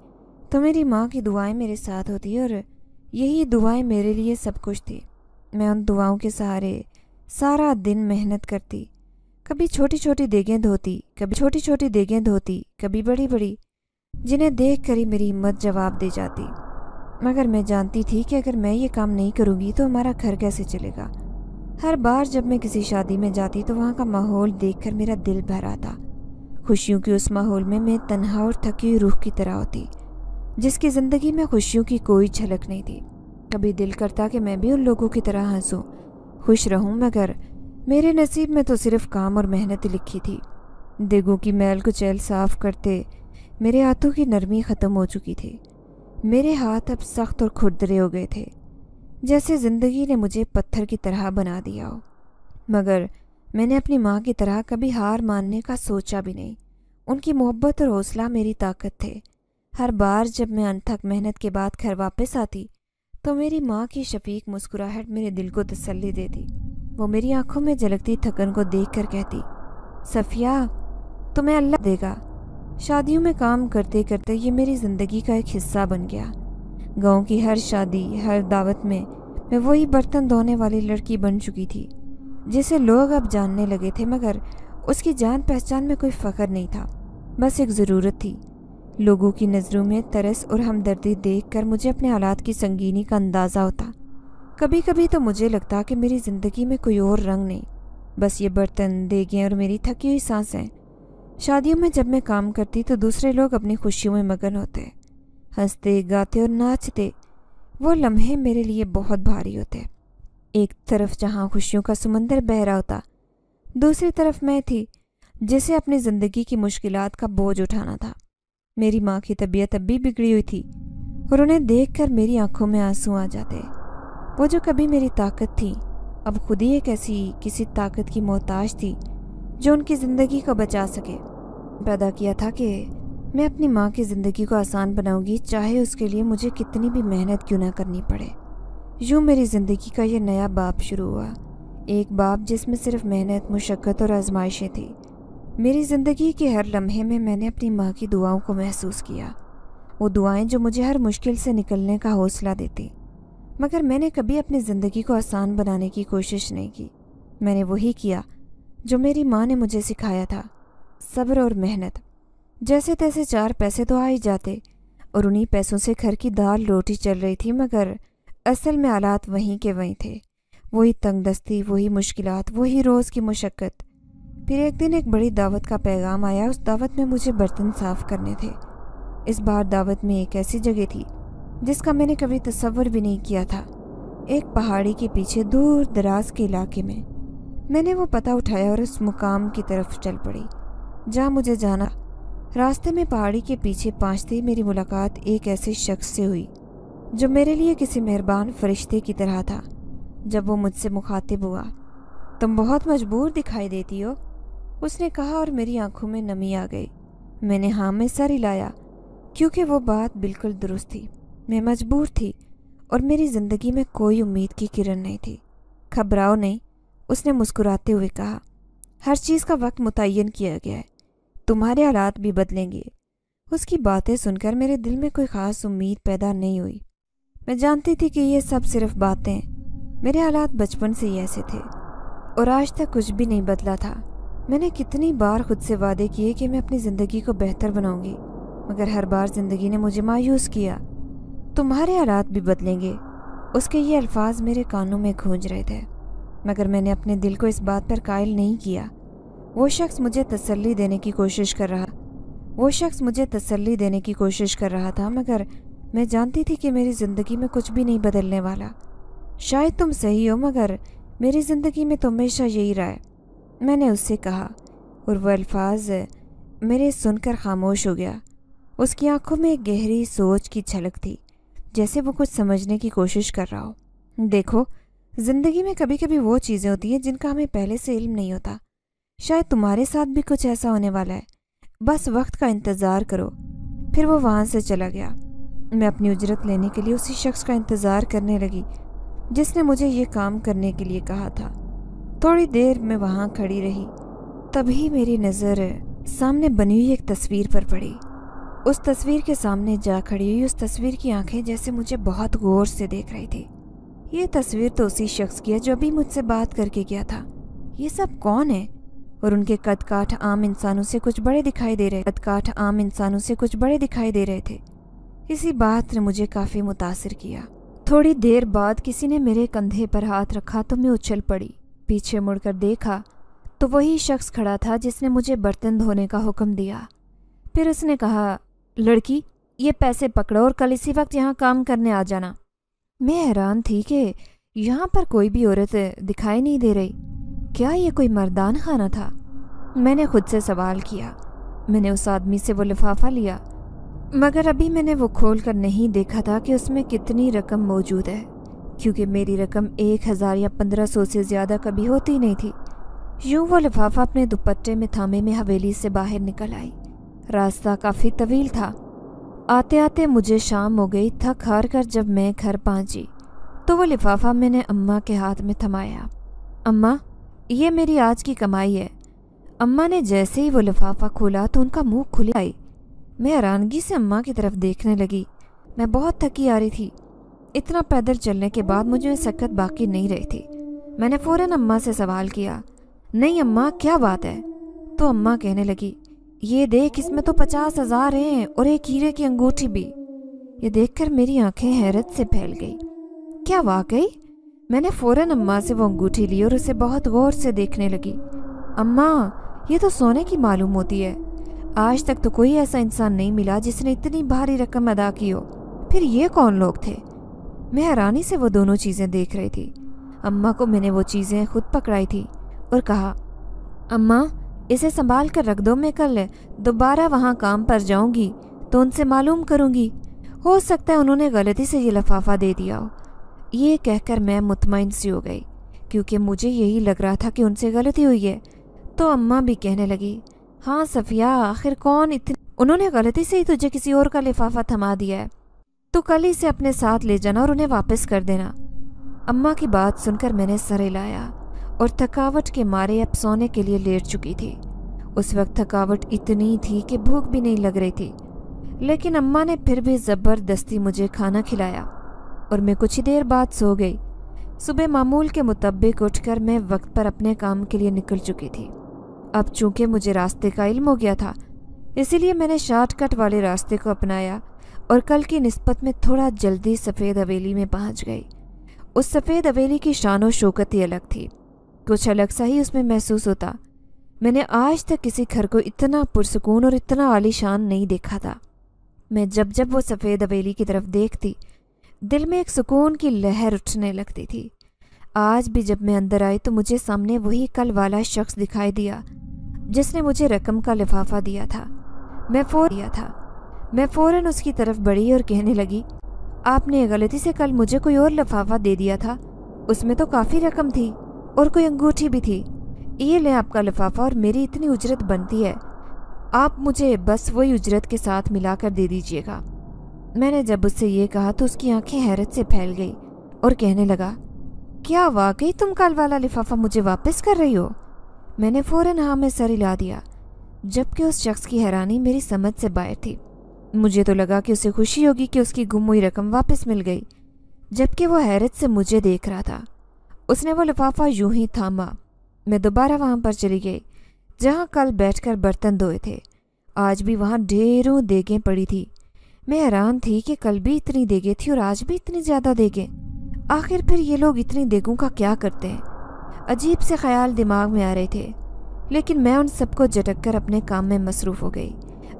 तो मेरी माँ की दुआएं मेरे साथ होती और यही दुआएं मेरे लिए सब कुछ थी मैं उन दुआओं के सहारे सारा दिन मेहनत करती कभी छोटी छोटी देगें धोती कभी छोटी छोटी देगें धोती कभी बड़ी बड़ी जिन्हें देख कर ही मेरी हिम्मत जवाब दे जाती मगर मैं जानती थी कि अगर मैं ये काम नहीं करूँगी तो हमारा घर कैसे चलेगा हर बार जब मैं किसी शादी में जाती तो वहाँ का माहौल देखकर मेरा दिल भर आता खुशियों के उस माहौल में मैं तनहा और थकी हुई रूह की तरह होती जिसकी ज़िंदगी में खुशियों की कोई झलक नहीं थी कभी दिल करता कि मैं भी उन लोगों की तरह हंसूँ खुश रहूँ मगर मेरे नसीब में तो सिर्फ काम और मेहनत लिखी थी देगों की मैल को चैल साफ करते मेरे हाथों की नरमी ख़त्म हो चुकी थी मेरे हाथ अब सख्त और खुरदरे हो गए थे जैसे ज़िंदगी ने मुझे पत्थर की तरह बना दिया हो मगर मैंने अपनी माँ की तरह कभी हार मानने का सोचा भी नहीं उनकी मोहब्बत और हौसला मेरी ताकत थे हर बार जब मैं अनथक मेहनत के बाद घर वापस आती तो मेरी माँ की शफीक मुस्कुराहट मेरे दिल को तसल्ली देती वो मेरी आंखों में झलकती थकन को देख कर कहती सफ़िया तुम्हें अल्लाह देगा शादियों में काम करते करते ये मेरी ज़िंदगी का एक हिस्सा बन गया गांव की हर शादी हर दावत में मैं वही बर्तन धोने वाली लड़की बन चुकी थी जिसे लोग अब जानने लगे थे मगर उसकी जान पहचान में कोई फ़ख्र नहीं था बस एक ज़रूरत थी लोगों की नज़रों में तरस और हमदर्दी देख कर मुझे अपने हालात की संगीनी का अंदाज़ा होता कभी कभी तो मुझे लगता कि मेरी ज़िंदगी में कोई और रंग नहीं बस ये बर्तन देगें और मेरी थकी हुई सांसें शादियों में जब मैं काम करती तो दूसरे लोग अपनी खुशियों में मगन होते हैं हंसते गाते और नाचते वो लम्हे मेरे लिए बहुत भारी होते एक तरफ जहाँ खुशियों का समंदर बह रहा होता दूसरी तरफ मैं थी जिसे अपनी ज़िंदगी की मुश्किलात का बोझ उठाना था मेरी माँ की तबीयत अब भी बिगड़ी हुई थी और उन्हें देखकर मेरी आंखों में आंसू आ जाते वो जो कभी मेरी ताकत थी अब खुद ही एक ऐसी किसी ताकत की मोहताज थी जो उनकी ज़िंदगी को बचा सके पैदा किया था कि मैं अपनी माँ की ज़िंदगी को आसान बनाऊंगी चाहे उसके लिए मुझे कितनी भी मेहनत क्यों ना करनी पड़े यूँ मेरी ज़िंदगी का यह नया बाप शुरू हुआ एक बाप जिसमें सिर्फ मेहनत मुशक्क़त और आजमाइशें थी मेरी ज़िंदगी के हर लम्हे में मैंने अपनी माँ की दुआओं को महसूस किया वो दुआएं जो मुझे हर मुश्किल से निकलने का हौसला देती मगर मैंने कभी अपनी ज़िंदगी को आसान बनाने की कोशिश नहीं की मैंने वही किया जो मेरी माँ ने मुझे सिखाया था सब्र और मेहनत जैसे तैसे चार पैसे तो आ ही जाते और उन्हीं पैसों से घर की दाल रोटी चल रही थी मगर असल में आलात वहीं के वहीं थे वही तंगदस्ती वही मुश्किल वही रोज़ की मशक्क़त फिर एक दिन एक बड़ी दावत का पैगाम आया उस दावत में मुझे बर्तन साफ़ करने थे इस बार दावत में एक ऐसी जगह थी जिसका मैंने कभी तस्वर भी नहीं किया था एक पहाड़ी के पीछे दूर दराज के इलाके में मैंने वो पता उठाया और उस मुकाम की तरफ चल पड़ी जहाँ मुझे जाना रास्ते में पहाड़ी के पीछे पाँचते मेरी मुलाकात एक ऐसे शख्स से हुई जो मेरे लिए किसी मेहरबान फरिश्ते की तरह था जब वो मुझसे मुखातिब हुआ तुम बहुत मजबूर दिखाई देती हो उसने कहा और मेरी आंखों में नमी आ गई मैंने हाँ में सर हिलाया क्योंकि वो बात बिल्कुल दुरुस्त थी मैं मजबूर थी और मेरी ज़िंदगी में कोई उम्मीद की किरण नहीं थी घबराओ नहीं उसने मुस्कुराते हुए कहा हर चीज़ का वक्त मुतन किया गया है तुम्हारे हालात भी बदलेंगे उसकी बातें सुनकर मेरे दिल में कोई ख़ास उम्मीद पैदा नहीं हुई मैं जानती थी कि ये सब सिर्फ बातें मेरे हालात बचपन से ही ऐसे थे और आज तक कुछ भी नहीं बदला था मैंने कितनी बार खुद से वादे किए कि मैं अपनी ज़िंदगी को बेहतर बनाऊंगी मगर हर बार ज़िंदगी ने मुझे मायूस किया तुम्हारे हालात भी बदलेंगे उसके ये अल्फाज मेरे कानों में गूंज रहे थे मगर मैंने अपने दिल को इस बात पर कायल नहीं किया वो शख्स मुझे तसल्ली देने की कोशिश कर रहा वो शख्स मुझे तसल्ली देने की कोशिश कर रहा था मगर मैं जानती थी कि मेरी ज़िंदगी में कुछ भी नहीं बदलने वाला शायद तुम सही हो मगर मेरी ज़िंदगी में तो हमेशा यही रहा है मैंने उससे कहा और वह अल्फाज मेरे सुनकर खामोश हो गया उसकी आंखों में एक गहरी सोच की झलक थी जैसे वो कुछ समझने की कोशिश कर रहा हो देखो ज़िंदगी में कभी कभी वो चीज़ें होती हैं जिनका हमें पहले से इल्म नहीं होता शायद तुम्हारे साथ भी कुछ ऐसा होने वाला है बस वक्त का इंतज़ार करो फिर वो वहाँ से चला गया मैं अपनी उजरत लेने के लिए उसी शख्स का इंतज़ार करने लगी जिसने मुझे ये काम करने के लिए कहा था थोड़ी देर मैं वहाँ खड़ी रही तभी मेरी नज़र सामने बनी हुई एक तस्वीर पर पड़ी उस तस्वीर के सामने जा खड़ी हुई उस तस्वीर की आंखें जैसे मुझे बहुत गौर से देख रही थी ये तस्वीर तो उसी शख्स की है जो अभी मुझसे बात करके गया था ये सब कौन है और उनके कद काठ आम इंसानों से कुछ बड़े दिखाई दे रहे कद काठ आम इंसानों से कुछ बड़े दिखाई दे रहे थे इसी बात ने मुझे काफ़ी मुतासर किया थोड़ी देर बाद किसी ने मेरे कंधे पर हाथ रखा तो मैं उछल पड़ी पीछे मुड़कर देखा तो वही शख्स खड़ा था जिसने मुझे बर्तन धोने का हुक्म दिया फिर उसने कहा लड़की ये पैसे पकड़ो और कल इसी वक्त यहाँ काम करने आ जाना मैं हैरान थी कि यहाँ पर कोई भी औरत दिखाई नहीं दे रही क्या ये कोई मर्दान खाना था मैंने खुद से सवाल किया मैंने उस आदमी से वो लिफाफा लिया मगर अभी मैंने वो खोल कर नहीं देखा था कि उसमें कितनी रकम मौजूद है क्योंकि मेरी रकम एक हज़ार या पंद्रह सौ से ज़्यादा कभी होती नहीं थी यूं वो लिफाफा अपने दुपट्टे में थामे में हवेली से बाहर निकल आई रास्ता काफ़ी तवील था आते आते मुझे शाम हो गई थक हार कर जब मैं घर पहुंची तो वो लिफाफा मैंने अम्मा के हाथ में थमाया अम्मा ये मेरी आज की कमाई है अम्मा ने जैसे ही वो लिफाफा खोला तो उनका मुंह खुल आई मैं हैरानगी से अम्मा की तरफ देखने लगी मैं बहुत थकी आ रही थी इतना पैदल चलने के बाद मुझे सकत बाकी नहीं रही थी मैंने फ़ौर अम्मा से सवाल किया नहीं अम्मा क्या बात है तो अम्मा कहने लगी ये देख इसमें तो पचास हज़ार हैं और एक हीरे की अंगूठी भी ये देखकर मेरी आंखें हैरत से फैल गई क्या वाकई मैंने फ़ौरन अम्मा से वो अंगूठी ली और उसे बहुत गौर से देखने लगी अम्मा ये तो सोने की मालूम होती है आज तक तो कोई ऐसा इंसान नहीं मिला जिसने इतनी भारी रकम अदा की हो फिर ये कौन लोग थे मैं हैरानी से वो दोनों चीज़ें देख रही थी अम्मा को मैंने वो चीज़ें खुद पकड़ाई थी और कहा अम्मा इसे संभाल कर रख दो मैं कल दोबारा वहाँ काम पर जाऊँगी तो उनसे मालूम करूँगी हो सकता है उन्होंने गलती से ये लफाफा दे दिया हो ये कहकर मैं मुतमिन सी हो गई क्योंकि मुझे यही लग रहा था कि उनसे गलती हुई है तो अम्मा भी कहने लगी हाँ सफिया आखिर कौन इतनी उन्होंने गलती से ही तुझे किसी और का लिफाफा थमा दिया है तो कल इसे अपने साथ ले जाना और उन्हें वापस कर देना अम्मा की बात सुनकर मैंने सर हिलाया और थकावट के मारे अब सोने के लिए लेट चुकी थी उस वक्त थकावट इतनी थी कि भूख भी नहीं लग रही थी लेकिन अम्मा ने फिर भी ज़बरदस्ती मुझे खाना खिलाया और मैं कुछ ही देर बाद सो गई सुबह मामूल के मुताबिक उठकर मैं वक्त पर अपने काम के लिए निकल चुकी थी अब चूंकि मुझे रास्ते का इल्म हो गया था इसीलिए मैंने शॉर्टकट वाले रास्ते को अपनाया और कल की नस्बत में थोड़ा जल्दी सफ़ेद हवेली में पहुंच गई उस सफ़ेद हवेली की शान व शौकत ही अलग थी कुछ अलग सा ही उसमें महसूस होता मैंने आज तक किसी घर को इतना पुरसकून और इतना आलीशान नहीं देखा था मैं जब जब वो सफ़ेद हवेली की तरफ देखती दिल में एक सुकून की लहर उठने लगती थी आज भी जब मैं अंदर आई तो मुझे सामने वही कल वाला शख्स दिखाई दिया जिसने मुझे रकम का लिफाफा दिया था मैं फोर दिया था मैं फ़ौरन उसकी तरफ बढ़ी और कहने लगी आपने गलती से कल मुझे कोई और लिफाफा दे दिया था उसमें तो काफ़ी रकम थी और कोई अंगूठी भी थी ये लें आपका लिफाफा और मेरी इतनी उजरत बनती है आप मुझे बस वही उजरत के साथ मिलाकर दे दीजिएगा मैंने जब उससे ये कहा तो उसकी आंखें हैरत से फैल गई और कहने लगा क्या वाकई तुम कल वाला लिफाफा मुझे वापस कर रही हो मैंने फ़ौरन हाँ में सर हिला दिया जबकि उस शख्स की हैरानी मेरी समझ से बाहर थी मुझे तो लगा कि उसे खुशी होगी कि उसकी गुम हुई रकम वापस मिल गई जबकि वो हैरत से मुझे देख रहा था उसने वो लिफाफा यूं ही थामा मैं दोबारा वहाँ पर चली गई जहाँ कल बैठकर बर्तन धोए थे आज भी वहाँ ढेरों देगें पड़ी थी मैं हैरान थी कि कल भी इतनी देगे थी और आज भी इतनी ज़्यादा देगे आखिर फिर ये लोग इतनी देगों का क्या करते हैं अजीब से ख्याल दिमाग में आ रहे थे लेकिन मैं उन सबको झटक कर अपने काम में मसरूफ़ हो गई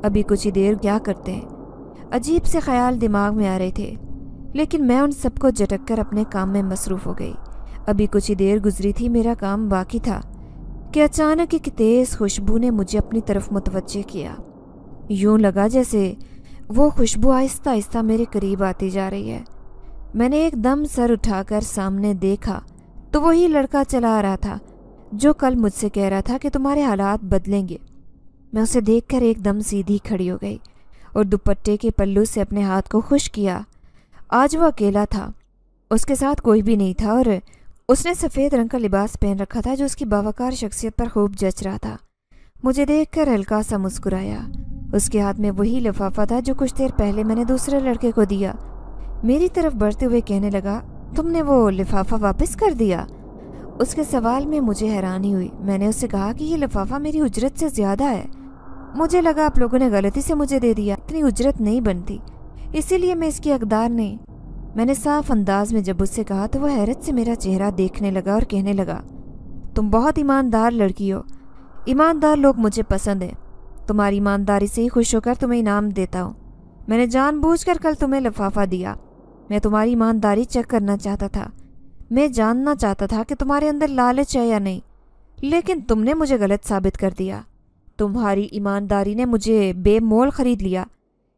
अभी कुछ ही देर क्या करते हैं अजीब से ख्याल दिमाग में आ रहे थे लेकिन मैं उन सबको झटक कर अपने काम में मसरूफ़ हो गई अभी कुछ ही देर गुजरी थी मेरा काम बाकी था कि अचानक एक तेज़ खुशबू ने मुझे अपनी तरफ मुतवजह किया यूं लगा जैसे वो खुशबू आहिस्ता आहिस्ता मेरे करीब आती जा रही है मैंने एकदम सर उठाकर सामने देखा तो वही लड़का चला आ रहा था जो कल मुझसे कह रहा था कि तुम्हारे हालात बदलेंगे मैं उसे देखकर एकदम सीधी खड़ी हो गई और दुपट्टे के पल्लू से अपने हाथ को खुश किया आज वह अकेला था उसके साथ कोई भी नहीं था और उसने सफ़ेद रंग का लिबास पहन रखा था जो उसकी बावाकार शख्सियत पर खूब जच रहा था मुझे देखकर हल्का सा मुस्कुराया उसके हाथ में वही लिफाफा था जो कुछ देर पहले मैंने दूसरे लड़के को दिया मेरी तरफ बढ़ते हुए कहने लगा तुमने वो लिफाफा वापस कर दिया उसके सवाल में मुझे हैरानी हुई मैंने उससे कहा कि ये लिफाफा मेरी उजरत से ज़्यादा है मुझे लगा आप लोगों ने गलती से मुझे दे दिया इतनी उजरत नहीं बनती इसीलिए मैं इसकी अकदार नहीं मैंने साफ अंदाज में जब उससे कहा तो वह हैरत से मेरा चेहरा देखने लगा और कहने लगा तुम बहुत ईमानदार लड़की हो ईमानदार लोग मुझे पसंद हैं तुम्हारी ईमानदारी से ही खुश होकर तुम्हें इनाम देता हूँ मैंने जानबूझकर कल तुम्हें लफाफा दिया मैं तुम्हारी ईमानदारी चेक करना चाहता था मैं जानना चाहता था कि तुम्हारे अंदर लालच है या नहीं लेकिन तुमने मुझे गलत साबित कर दिया तुम्हारी ईमानदारी ने मुझे बेमोल ख़रीद लिया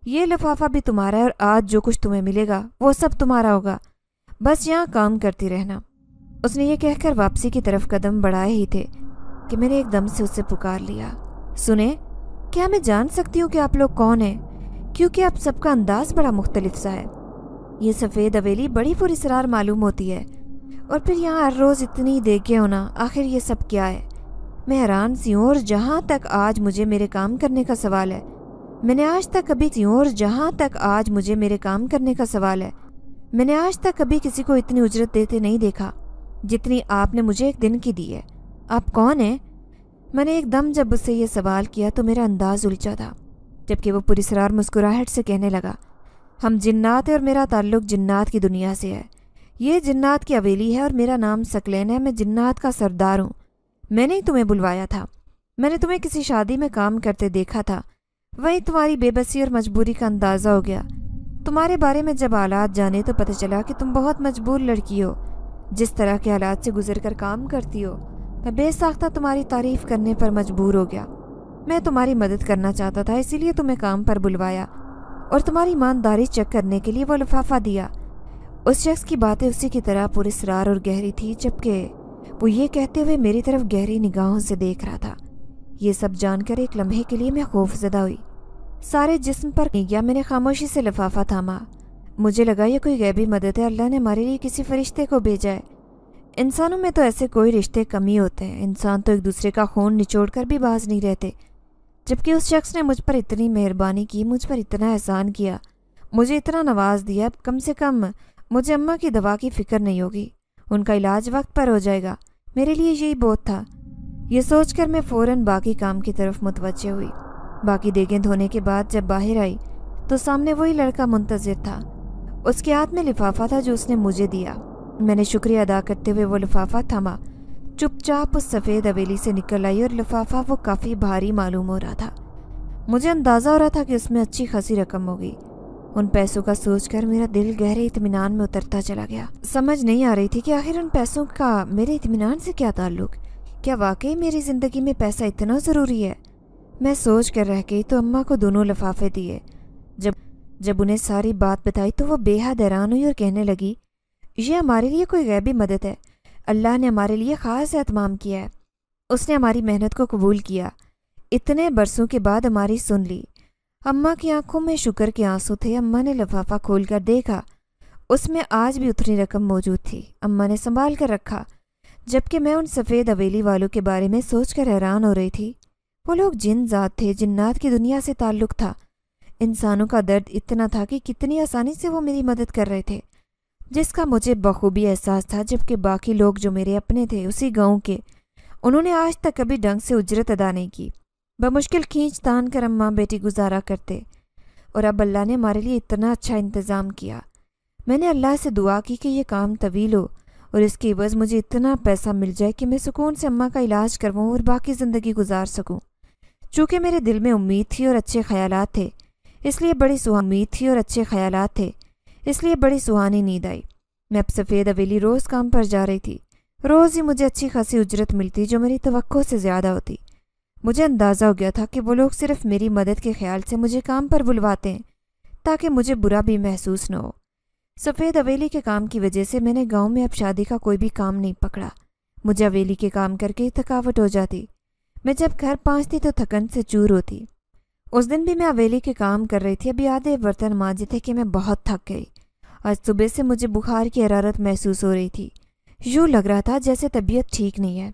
ये लफाफा भी तुम्हारा है और आज जो कुछ तुम्हें मिलेगा वो सब तुम्हारा होगा बस यहाँ काम करती रहना उसने ये कहकर वापसी की तरफ कदम बढ़ाए ही थे कि मैंने एकदम से उसे पुकार लिया सुने क्या मैं जान सकती हूँ कि आप लोग कौन हैं क्योंकि आप सबका अंदाज बड़ा मुख्तलिफ सा है ये सफ़ेद हवेली बड़ी पुरसरार मालूम होती है और फिर यहाँ हर रोज़ इतनी देखे होना आखिर ये सब क्या है मैं हैरान सी हूँ और जहाँ तक आज मुझे मेरे काम करने का सवाल है मैंने आज तक कभी सी और जहाँ तक आज मुझे मेरे काम करने का सवाल है मैंने आज तक कभी किसी को इतनी उजरत देते नहीं देखा जितनी आपने मुझे एक दिन की दी है आप कौन हैं मैंने एकदम जब उससे यह सवाल किया तो मेरा अंदाज़ उलझा था जबकि वो पुरसरार मुस्कुराहट से कहने लगा हम जिन्नात हैं और मेरा ताल्लुक जिन्नात की दुनिया से है ये जिन्नात की अवेली है और मेरा नाम सकलेन है मैं जिन्नात का सरदार हूँ मैंने ही तुम्हें बुलवाया था मैंने तुम्हें किसी शादी में काम करते देखा था वहीं तुम्हारी बेबसी और मजबूरी का अंदाज़ा हो गया तुम्हारे बारे में जब हालात जाने तो पता चला कि तुम बहुत मजबूर लड़की हो जिस तरह के हालात से गुजर कर काम करती हो मैं बेसाख्ता तुम्हारी तारीफ़ करने पर मजबूर हो गया मैं तुम्हारी मदद करना चाहता था इसीलिए तुम्हें काम पर बुलवाया और तुम्हारी ईमानदारी चेक करने के लिए वो लिफाफा दिया उस शख्स की बातें उसी की तरह पुरस्रार और गहरी थी जबकि वो ये कहते हुए मेरी तरफ गहरी निगाहों से देख रहा था ये सब जानकर एक लम्हे के लिए मैं खौफजदा हुई सारे जिस्म पर गया मैंने खामोशी से लिफाफा थामा मुझे लगा यह कोई गैबी मदद है अल्लाह ने हमारे लिए किसी फरिश्ते को भेजा है इंसानों में तो ऐसे कोई रिश्ते कम ही होते हैं इंसान तो एक दूसरे का खून निचोड़ कर भी बाज नहीं रहते जबकि उस शख्स ने मुझ पर इतनी मेहरबानी की मुझ पर इतना एहसान किया मुझे इतना नवाज दिया कम से कम मुझे अम्मा की दवा की फ़िक्र नहीं होगी उनका इलाज वक्त पर हो जाएगा मेरे लिए यही बहुत था ये सोचकर मैं फ़ौरन बाकी काम की तरफ मुतवजे हुई बाकी देगें धोने के बाद जब बाहर आई तो सामने वही लड़का मुंतजर था उसके हाथ में लिफाफा था जो उसने मुझे दिया मैंने शुक्रिया अदा करते हुए वो लिफाफा थमा चुपचाप उस सफ़ेद हवेली से निकल आई और लिफाफा वो काफ़ी भारी मालूम हो रहा था मुझे अंदाज़ा हो रहा था कि उसमें अच्छी खासी रकम होगी उन पैसों का सोचकर मेरा दिल गहरे इतमान में उतरता चला गया समझ नहीं आ रही थी कि आखिर उन पैसों का मेरे इतमान से क्या ताल्लुक क्या वाकई मेरी ज़िंदगी में पैसा इतना ज़रूरी है मैं सोच कर रह गई तो अम्मा को दोनों लफाफे दिए जब जब उन्हें सारी बात बताई तो वो बेहद हैरान हुई और कहने लगी ये हमारे लिए कोई गैबी मदद है अल्लाह ने हमारे लिए ख़ास अहतमाम किया है उसने हमारी मेहनत को कबूल किया इतने बरसों के बाद हमारी सुन ली अम्मा की आंखों में शुक्र के आंसू थे अम्मा ने खोल खोलकर देखा उसमें आज भी उतनी रकम मौजूद थी अम्मा ने संभाल कर रखा जबकि मैं उन सफ़ेद अवेली वालों के बारे में सोचकर हैरान हो रही थी वो लोग जिन जात थे जिन्नात की दुनिया से ताल्लुक़ था इंसानों का दर्द इतना था कि कितनी आसानी से वो मेरी मदद कर रहे थे जिसका मुझे बखूबी एहसास था जबकि बाकी लोग जो मेरे अपने थे उसी गांव के उन्होंने आज तक कभी ढंग से उजरत अदा नहीं की बमुश्किल खींच तान कर अम्मा बेटी गुजारा करते और अब अल्लाह ने हमारे लिए इतना अच्छा इंतज़ाम किया मैंने अल्लाह से दुआ की कि यह काम तवील हो और इसके एवज़ मुझे इतना पैसा मिल जाए कि मैं सुकून से अम्मा का इलाज करवाऊँ और बाकी ज़िंदगी गुजार सकूँ चूँकि मेरे दिल में उम्मीद थी और अच्छे ख्याल थे इसलिए बड़ी सुहा उम्मीद थी और अच्छे ख्याल थे इसलिए बड़ी सुहानी नींद आई मैं अब सफ़ेद अवेली रोज़ काम पर जा रही थी रोज़ ही मुझे अच्छी खासी उजरत मिलती जो मेरी तो से ज़्यादा होती मुझे अंदाज़ा हो गया था कि वो लोग सिर्फ मेरी मदद के ख्याल से मुझे काम पर बुलवाते हैं ताकि मुझे बुरा भी महसूस न हो सफ़ेद अवेली के काम की वजह से मैंने गांव में अब शादी का कोई भी काम नहीं पकड़ा मुझे अवेली के काम करके थकावट हो जाती मैं जब घर पहुँचती तो थकन से चूर होती उस दिन भी मैं हवेली के काम कर रही थी अभी आधे बर्तन मांजे थे कि मैं बहुत थक गई आज सुबह से मुझे बुखार की हरारत महसूस हो रही थी यूँ लग रहा था जैसे तबीयत ठीक नहीं है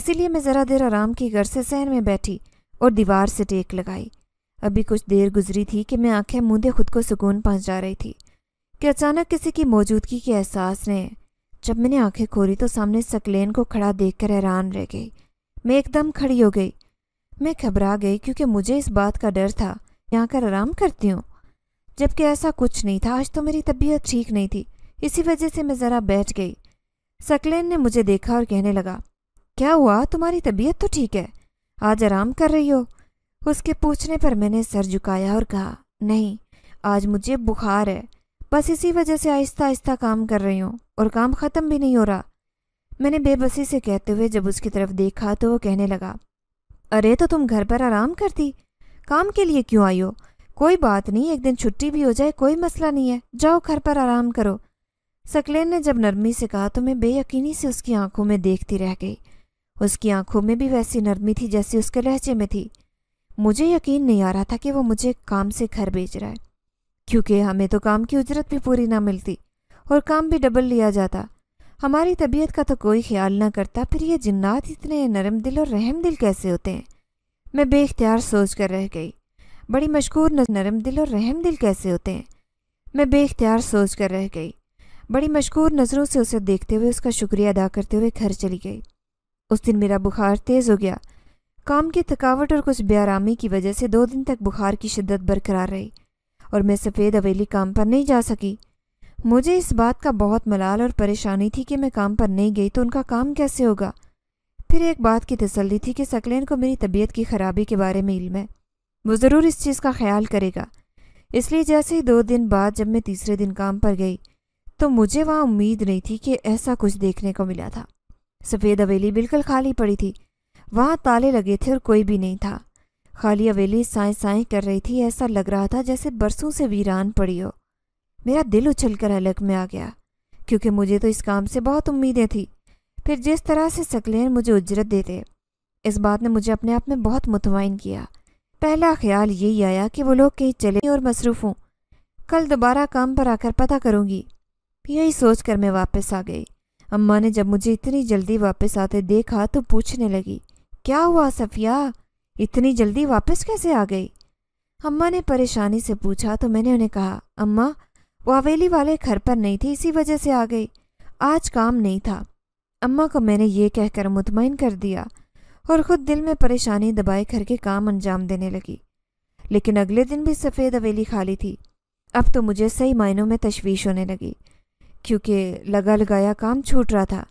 इसीलिए मैं ज़रा देर आराम की घर से सहन में बैठी और दीवार से टेक लगाई अभी कुछ देर गुजरी थी कि मैं आंखें मूंदे खुद को सुकून पहुंचा रही थी कि अचानक किसी की मौजूदगी के एहसास ने जब मैंने आंखें खोली तो सामने सकलेन को खड़ा देखकर हैरान रह गई मैं एकदम खड़ी हो गई मैं घबरा गई क्योंकि मुझे इस बात का डर था यहाँ कर आराम करती हूँ जबकि ऐसा कुछ नहीं था आज तो मेरी तबीयत ठीक नहीं थी इसी वजह से मैं ज़रा बैठ गई सकलेन ने मुझे देखा और कहने लगा क्या हुआ तुम्हारी तबीयत तो ठीक है आज आराम कर रही हो उसके पूछने पर मैंने सर झुकाया और कहा नहीं आज मुझे बुखार है बस इसी वजह से आहिस्ता आहिस्ता काम कर रही हूँ और काम ख़त्म भी नहीं हो रहा मैंने बेबसी से कहते हुए जब उसकी तरफ देखा तो वो कहने लगा अरे तो तुम घर पर आराम करती काम के लिए क्यों आई हो कोई बात नहीं एक दिन छुट्टी भी हो जाए कोई मसला नहीं है जाओ घर पर आराम करो सकलेन ने जब नरमी से कहा तो मैं बेयकीनी से उसकी आंखों में देखती रह गई उसकी आंखों में भी वैसी नरमी थी जैसी उसके लहजे में थी मुझे यकीन नहीं आ रहा था कि वो मुझे काम से घर भेज रहा है क्योंकि हमें तो काम की उजरत भी पूरी ना मिलती और काम भी डबल लिया जाता हमारी तबीयत का तो कोई ख्याल ना करता फिर ये जिन्नात इतने नरम दिल और रहम दिल कैसे होते हैं मैं बेख्तियार सोच कर रह गई बड़ी मशहूर नरम दिल और रहम दिल कैसे होते हैं मैं बेख्तियार सोच कर रह गई बड़ी मशहूर नज़रों से उसे देखते हुए उसका शुक्रिया अदा करते हुए घर चली गई उस दिन मेरा बुखार तेज़ हो गया काम की थकावट और कुछ बेआरामी की वजह से दो दिन तक बुखार की शिद्दत बरकरार रही और मैं सफ़ेद हवेली काम पर नहीं जा सकी मुझे इस बात का बहुत मलाल और परेशानी थी कि मैं काम पर नहीं गई तो उनका काम कैसे होगा फिर एक बात की तसल्ली थी कि सकलैन को मेरी तबीयत की ख़राबी के बारे में इल्म है वो ज़रूर इस चीज़ का ख्याल करेगा इसलिए जैसे ही दो दिन बाद जब मैं तीसरे दिन काम पर गई तो मुझे वहाँ उम्मीद नहीं थी कि ऐसा कुछ देखने को मिला था सफ़ेद हवेली बिल्कुल खाली पड़ी थी वहाँ ताले लगे थे और कोई भी नहीं था खाली हवेली साए साए कर रही थी ऐसा लग रहा था जैसे बरसों से वीरान पड़ी हो मेरा दिल उछलकर अलग में आ गया क्योंकि मुझे तो इस काम से बहुत उम्मीदें थी फिर जिस तरह से सकलेन मुझे उजरत देते इस बात ने मुझे अपने आप में बहुत मुतमिन किया पहला ख्याल यही आया कि वो लोग कहीं चले और मसरूफ़ हूँ कल दोबारा काम पर आकर पता करूँगी यही सोच कर मैं वापस आ गई अम्मा ने जब मुझे इतनी जल्दी वापस आते देखा तो पूछने लगी क्या हुआ सफ़िया इतनी जल्दी वापस कैसे आ गई अम्मा ने परेशानी से पूछा तो मैंने उन्हें कहा अम्मा वो हवेली वाले घर पर नहीं थी इसी वजह से आ गई आज काम नहीं था अम्मा को मैंने ये कहकर मुतमिन कर दिया और ख़ुद दिल में परेशानी दबाए घर के काम अंजाम देने लगी लेकिन अगले दिन भी सफ़ेद हवेली खाली थी अब तो मुझे सही मायनों में तशवीश होने लगी क्योंकि लगा लगाया काम छूट रहा था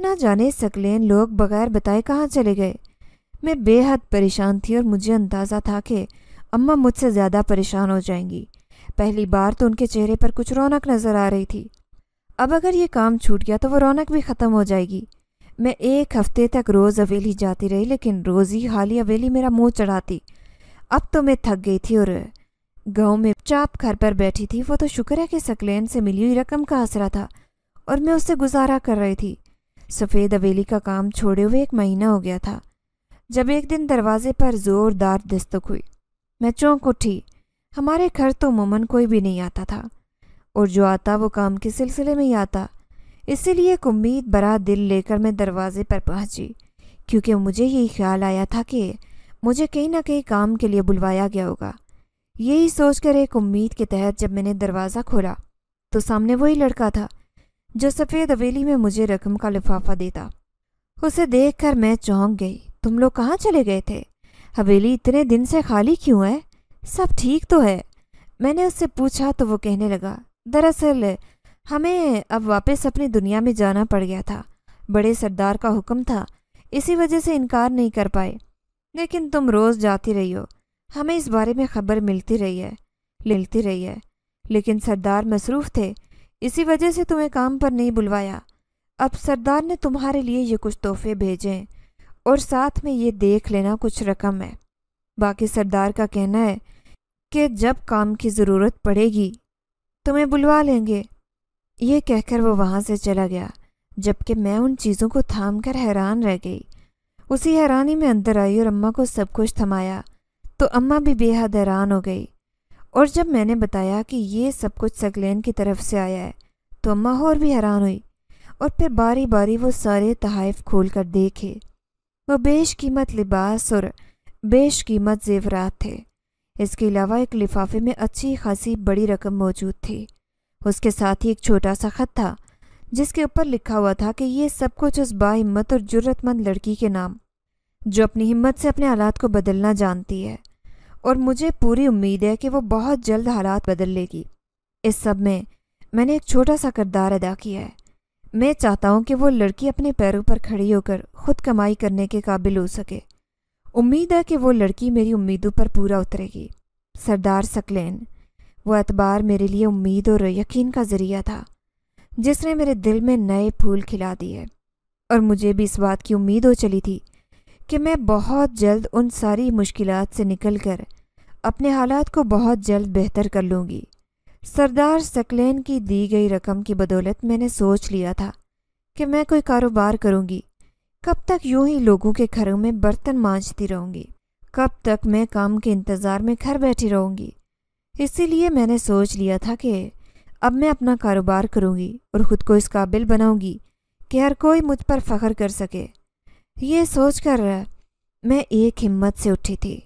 ना जाने सकलेन लोग बगैर बताए कहाँ चले गए मैं बेहद परेशान थी और मुझे अंदाज़ा था कि अम्मा मुझसे ज़्यादा परेशान हो जाएंगी पहली बार तो उनके चेहरे पर कुछ रौनक नज़र आ रही थी अब अगर ये काम छूट गया तो वो रौनक भी ख़त्म हो जाएगी मैं एक हफ्ते तक रोज़ अवेली जाती रही लेकिन रोज़ ही हाली अवेली मेरा मुंह चढ़ाती अब तो मैं थक गई थी और गांव में चाप घर पर बैठी थी वो तो शुक्र है कि सकलेन से मिली हुई रकम का आसरा था और मैं उससे गुजारा कर रही थी सफ़ेद अवेली का काम छोड़े हुए एक महीना हो गया था जब एक दिन दरवाजे पर ज़ोरदार दस्तक हुई मैं चौंक उठी हमारे घर तो मुमन कोई भी नहीं आता था और जो आता वो काम के सिलसिले में ही आता इसीलिए एक उम्मीद बड़ा दिल लेकर मैं दरवाजे पर पहुंची क्योंकि मुझे यही ख्याल आया था कि मुझे कहीं ना कहीं काम के लिए बुलवाया गया होगा यही सोचकर एक उम्मीद के तहत जब मैंने दरवाज़ा खोला तो सामने वही लड़का था जो सफ़ेद हवेली में मुझे रकम का लिफाफा देता उसे देखकर मैं चौंक गई तुम लोग कहाँ चले गए थे हवेली इतने दिन से खाली क्यों है सब ठीक तो है मैंने उससे पूछा तो वो कहने लगा दरअसल हमें अब वापस अपनी दुनिया में जाना पड़ गया था बड़े सरदार का हुक्म था इसी वजह से इनकार नहीं कर पाए लेकिन तुम रोज़ जाती रही हो हमें इस बारे में खबर मिलती रही है मिलती रही है लेकिन सरदार मसरूफ़ थे इसी वजह से तुम्हें काम पर नहीं बुलवाया अब सरदार ने तुम्हारे लिए ये कुछ तोहफे भेजे और साथ में ये देख लेना कुछ रकम है बाकी सरदार का कहना है कि जब काम की ज़रूरत पड़ेगी तुम्हें बुलवा लेंगे ये कहकर वो वहाँ से चला गया जबकि मैं उन चीज़ों को थाम कर हैरान रह गई उसी हैरानी में अंदर आई और अम्मा को सब कुछ थमाया तो अम्मा भी बेहद हैरान हो गई और जब मैंने बताया कि ये सब कुछ सकलेन की तरफ से आया है तो अम्मा और भी हैरान हुई और फिर बारी बारी वो सारे तहफ़ खोल कर देखे वह बेश कीमत लिबास और बेश कीमत जेवरात थे इसके अलावा एक लिफाफे में अच्छी खासी बड़ी रकम मौजूद थी उसके साथ ही एक छोटा सा खत था जिसके ऊपर लिखा हुआ था कि ये सब कुछ उस बाहिम्मत और जरूरतमंद लड़की के नाम जो अपनी हिम्मत से अपने हालात को बदलना जानती है और मुझे पूरी उम्मीद है कि वो बहुत जल्द हालात बदल लेगी इस सब में मैंने एक छोटा सा किरदार अदा किया है मैं चाहता हूँ कि वो लड़की अपने पैरों पर खड़ी होकर खुद कमाई करने के काबिल हो सके उम्मीद है कि वो लड़की मेरी उम्मीदों पर पूरा उतरेगी सरदार सकलैन वो अतबार मेरे लिए उम्मीद और यकीन का ज़रिया था जिसने मेरे दिल में नए फूल खिला दिए और मुझे भी इस बात की उम्मीद हो चली थी कि मैं बहुत जल्द उन सारी मुश्किल से निकल कर अपने हालात को बहुत जल्द बेहतर कर लूँगी सरदार सकलैन की दी गई रकम की बदौलत मैंने सोच लिया था कि मैं कोई कारोबार करूँगी कब तक यूं ही लोगों के घरों में बर्तन मांझती रहूँगी कब तक मैं काम के इंतज़ार में घर बैठी रहूँगी इसीलिए मैंने सोच लिया था कि अब मैं अपना कारोबार करूँगी और ख़ुद को इस काबिल बनाऊँगी कि हर कोई मुझ पर फ़ख्र कर सके ये सोच कर मैं एक हिम्मत से उठी थी